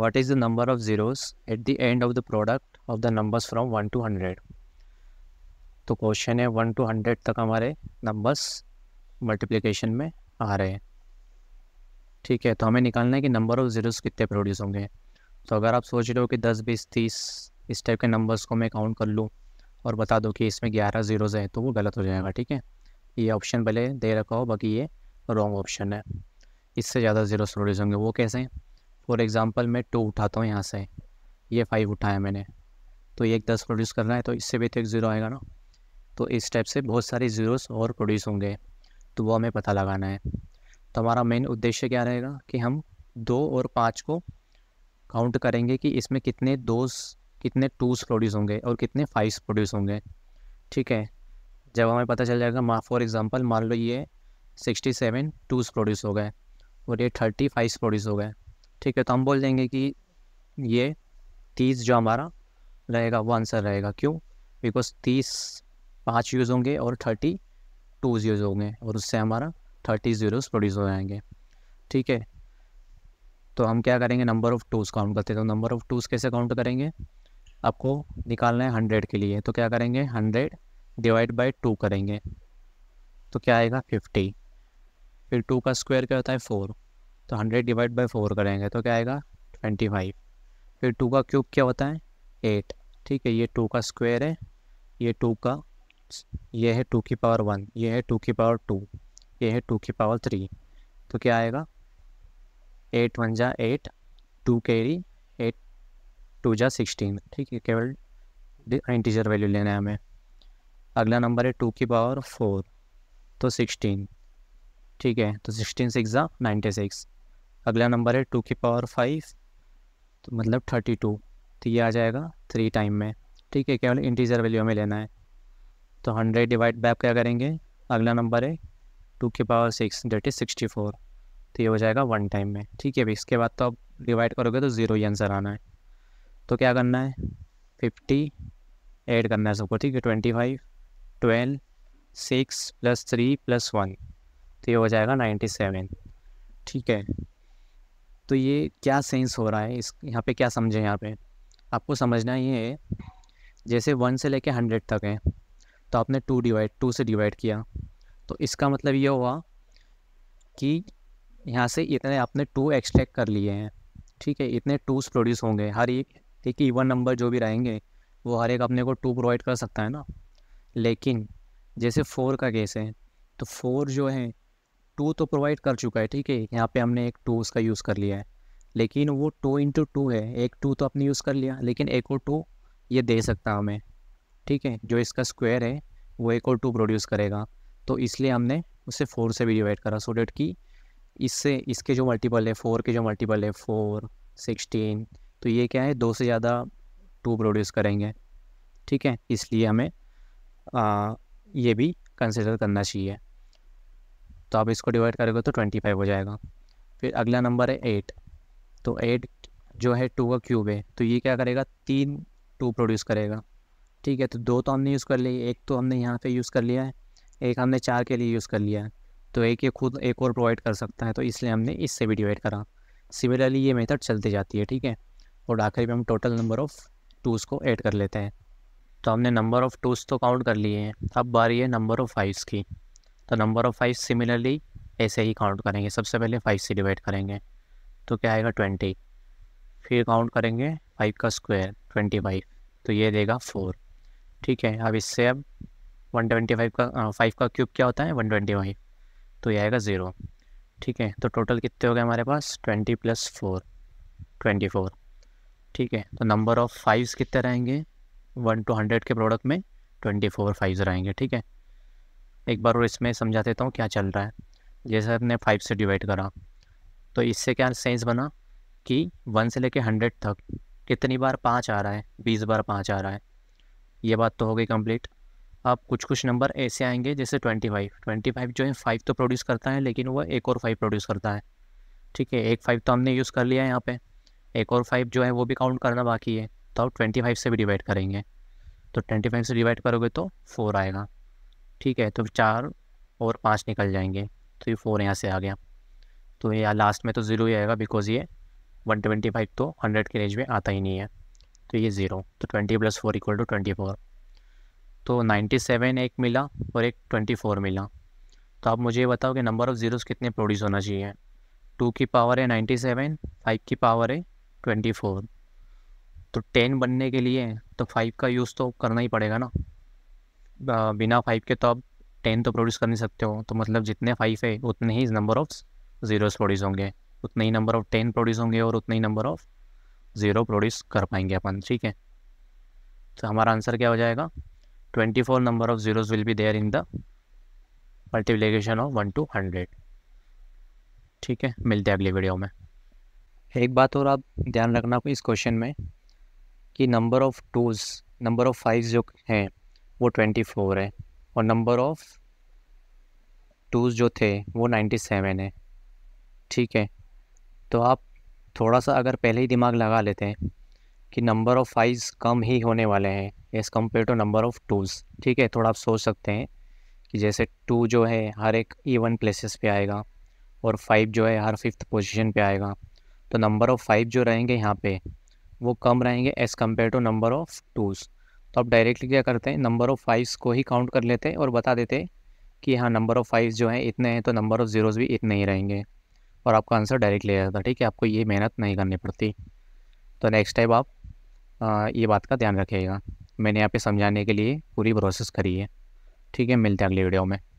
what is the number of zeros at the end of the product of the numbers from 1 to 100 तो question है 1 to 100 तक हमारे numbers multiplication में आ रहे हैं ठीक है तो हमें निकालना है कि नंबर ऑफ़ ज़ीरोस कितने प्रोड्यूस होंगे तो अगर आप सोच रहे हो कि 10, 20, 30 इस टाइप के नंबर्स को मैं काउंट कर लूँ और बता दो कि इसमें 11 ज़ीरोज़ हैं तो वो गलत हो जाएगा ठीक है ये ऑप्शन भले दे रखा हो बाकी ये रॉन्ग ऑप्शन है इससे ज़्यादा ज़ीरोस प्रोड्यूस होंगे वो कैसे हैं फॉर एग्ज़ाम्पल मैं टू उठाता हूँ यहाँ से ये फाइव उठाया मैंने तो ये एक दस प्रोड्यूस करना है तो इससे भी तो एक ज़ीरो आएगा ना तो इस टाइप से बहुत सारे ज़ीरोस और प्रोड्यूस होंगे तो वो हमें पता लगाना है तो हमारा मेन उद्देश्य क्या रहेगा कि हम दो और पाँच को काउंट करेंगे कि इसमें कितने दोस कितने टूस प्रोड्यूस होंगे और कितने फाइव्स प्रोड्यूस होंगे ठीक है जब हमें पता चल जाएगा माँ फॉर एग्ज़ाम्पल मान लो ये सिक्सटी सेवन टूस प्रोड्यूस हो गए और ये थर्टी फाइव्स प्रोड्यूस हो गए ठीक है तो हम बोल देंगे कि ये तीस जो हमारा रहेगा वो आंसर रहेगा क्यों बिकॉज तीस पाँच यूज़ होंगे और थर्टी टूज़ यूज़ होंगे और उससे हमारा थर्टी ज़ीरोज़ प्रोड्यूस हो जाएंगे ठीक है तो हम क्या करेंगे नंबर ऑफ़ टूज़ काउंट करते हैं तो नंबर ऑफ़ टूज़ कैसे काउंट करेंगे आपको निकालना है हंड्रेड के लिए तो क्या करेंगे हंड्रेड डिवाइड बाई टू करेंगे तो क्या आएगा फिफ्टी फिर टू का स्क्वायर क्या होता है फोर तो हंड्रेड डिवाइड बाई फोर करेंगे तो क्या आएगा ट्वेंटी फाइव फिर टू का क्यूब क्या होता है एट ठीक है ये टू का स्क्वायर है ये टू का ये है टू की पावर वन ये है टू की पावर टू ये है टू की पावर थ्री तो क्या आएगा एट वन जा eight two carry eight two जा सिक्सटीन ठीक है केवल इंटीजर वैल्यू लेना है हमें अगला नंबर है टू की पावर फोर तो सिक्सटीन ठीक है तो सिक्सटीन सिक्स जा नाइन्टी सिक्स अगला नंबर है टू की पावर फाइव तो मतलब थर्टी टू तो ये आ जाएगा थ्री टाइम में ठीक है केवल इंटीजर वैल्यू में लेना है तो हंड्रेड डिवाइड बाय क्या करेंगे अगला नंबर है टू की power six that is sixty four तो ये हो जाएगा वन टाइम में ठीक है अभी इसके बाद तो आप डिवाइड करोगे तो ज़ीरो ही आंसर आना है तो क्या करना है फिफ्टी एड करना है सबको ठीक है twenty five twelve six plus three plus one तो ये हो जाएगा नाइन्टी सेवन ठीक है तो ये क्या सेंस हो रहा है इस यहाँ पे क्या समझे यहाँ पे आपको समझना ये है जैसे वन से लेके हंड्रेड तक है तो आपने टू डिवाइड टू से डिवाइड किया तो इसका मतलब ये हुआ कि यहाँ से इतने आपने टू एक्सट्रैक्ट कर लिए हैं ठीक है इतने टूस प्रोड्यूस होंगे हर एक ठीक इवन नंबर जो भी रहेंगे वो हर एक अपने को टू प्रोवाइड कर सकता है ना लेकिन जैसे फ़ोर का केस है तो फोर जो है टू तो प्रोवाइड कर चुका है ठीक है यहाँ पे हमने एक टू उसका यूज़ कर लिया है लेकिन वो टू इंटू टू है एक टू तो आपने यूज़ कर लिया लेकिन एक और टू ये दे सकता हमें ठीक है जो इसका स्क्वायर है वो एक और टू प्रोड्यूस करेगा तो इसलिए हमने उसे फोर से भी डिवाइड करा सो डेट कि इससे इसके जो मल्टीपल है फोर के जो मल्टीपल है फोर सिक्सटीन तो ये क्या है दो से ज़्यादा टू प्रोड्यूस करेंगे ठीक है इसलिए हमें आ, ये भी कंसिडर करना चाहिए तो आप इसको डिवाइड करोगे तो ट्वेंटी फाइव हो जाएगा फिर अगला नंबर है एट तो एट जो है टू का क्यूब है तो ये क्या करेगा तीन टू प्रोड्यूस करेगा ठीक है तो दो तो हमने यूज़ कर लिए एक तो हमने यहाँ पे यूज़ कर लिया है एक हमने चार के लिए यूज़ कर लिया है तो एक ये खुद एक और प्रोवाइड कर सकता है तो इसलिए हमने इससे भी डिवाइड करा सिमिलरली ये मेथड चलती जाती है ठीक है और आखिर में हम टोटल नंबर ऑफ़ टूज़ को ऐड कर लेते हैं तो हमने नंबर ऑफ़ टूज़ तो काउंट कर लिए हैं अब बारी है नंबर ऑफ़ फाइव्स की तो नंबर ऑफ़ फाइव सिमिलरली ऐसे ही काउंट करेंगे सबसे पहले फाइव से डिवाइड करेंगे तो क्या आएगा ट्वेंटी फिर काउंट करेंगे फाइव का स्क्वायर ट्वेंटी फाइव तो ये देगा फोर ठीक है अब इससे अब वन ट्वेंटी फाइव का फाइव का क्यूब क्या होता है वन ट्वेंटी फाइव तो ये आएगा ज़ीरो ठीक है तो टोटल कितने हो गए हमारे पास twenty plus four twenty four ठीक है तो नंबर ऑफ़ फाइव्स कितने रहेंगे वन टू हंड्रेड के प्रोडक्ट में ट्वेंटी फोर फाइव्स रहेंगे ठीक है एक बार और इसमें समझा देता हूँ क्या चल रहा है जैसे हमने फाइव से डिवाइड करा तो इससे क्या सेंस बना कि वन से लेके हंड्रेड तक कितनी बार पाँच आ रहा है बीस बार पाँच आ रहा है ये बात तो हो गई कंप्लीट अब कुछ कुछ नंबर ऐसे आएंगे जैसे ट्वेंटी फाइव ट्वेंटी फाइव जो है फाइव तो प्रोड्यूस करता है लेकिन वह एक और फाइव प्रोड्यूस करता है ठीक है एक फाइव तो हमने यूज़ कर लिया है यहाँ पे एक और फाइव जो है वो भी काउंट करना बाकी है तो आप ट्वेंटी फाइव से भी डिवाइड करेंगे तो ट्वेंटी फाइव से डिवाइड करोगे तो फोर आएगा ठीक है तो चार और पाँच निकल जाएंगे तो ये फोर यहाँ से आ गया तो ये लास्ट में तो ज़ीरो ही आएगा बिकॉज़ ये वन ट्वेंटी फाइव तो हंड्रेड के रेंज में आता ही नहीं है तो ये ज़ीरो तो twenty plus four equal to twenty four तो नाइन्टी सेवन एक मिला और एक ट्वेंटी फोर मिला तो आप मुझे ये बताओ कि नंबर ऑफ़ ज़ीरोज़ कितने प्रोड्यूस होना चाहिए टू की पावर है नाइन्टी सेवन फाइव की पावर है ट्वेंटी फोर तो टेन बनने के लिए तो फाइव का यूज़ तो करना ही पड़ेगा ना बिना फाइव के तो आप टेन तो प्रोड्यूस कर नहीं सकते हो तो मतलब जितने फाइव है उतने ही नंबर ऑफ ज़ीरोस प्रोड्यूस होंगे उतने ही नंबर ऑफ टेन प्रोड्यूस होंगे और उतने ही नंबर ऑफ ज़ीरो प्रोड्यूस कर पाएंगे अपन ठीक है तो हमारा आंसर क्या हो जाएगा twenty four number of zeros will be there in the multiplication of one two hundred ठीक है मिलते हैं अगली वीडियो में एक बात और आप ध्यान रखना इस क्वेश्चन में कि number of twos number of five जो हैं वो ट्वेंटी फोर है और नंबर ऑफ़ टूज़ जो थे वो नाइन्टी सेवन है ठीक है तो आप थोड़ा सा अगर पहले ही दिमाग लगा लेते हैं कि नंबर ऑफ़ फाइल्स कम ही होने वाले हैं as compare to number of twos ठीक है थोड़ा आप सोच सकते हैं कि जैसे टू जो है हर एक इवन प्लेसेस पे आएगा और फाइव जो है हर फिफ्थ पोजीशन पे आएगा तो नंबर ऑफ़ फाइव जो रहेंगे यहाँ पे वो कम रहेंगे as compare to number of twos तो आप डायरेक्टली क्या करते हैं नंबर ऑफ़ फाइव्स को ही काउंट कर लेते हैं और बता देते कि हाँ नंबर ऑफ़ फाइव्स जो हैं इतने हैं तो नंबर ऑफ़ ज़ीरोज़ भी इतने ही रहेंगे और आपका आंसर डायरेक्ट ले जाता ठीक है आपको ये मेहनत नहीं करनी पड़ती तो नेक्स्ट टाइम आप आ, ये बात का ध्यान रखिएगा मैंने यहाँ पे समझाने के लिए पूरी प्रोसेस करी है ठीक है मिलते हैं अगले वीडियो में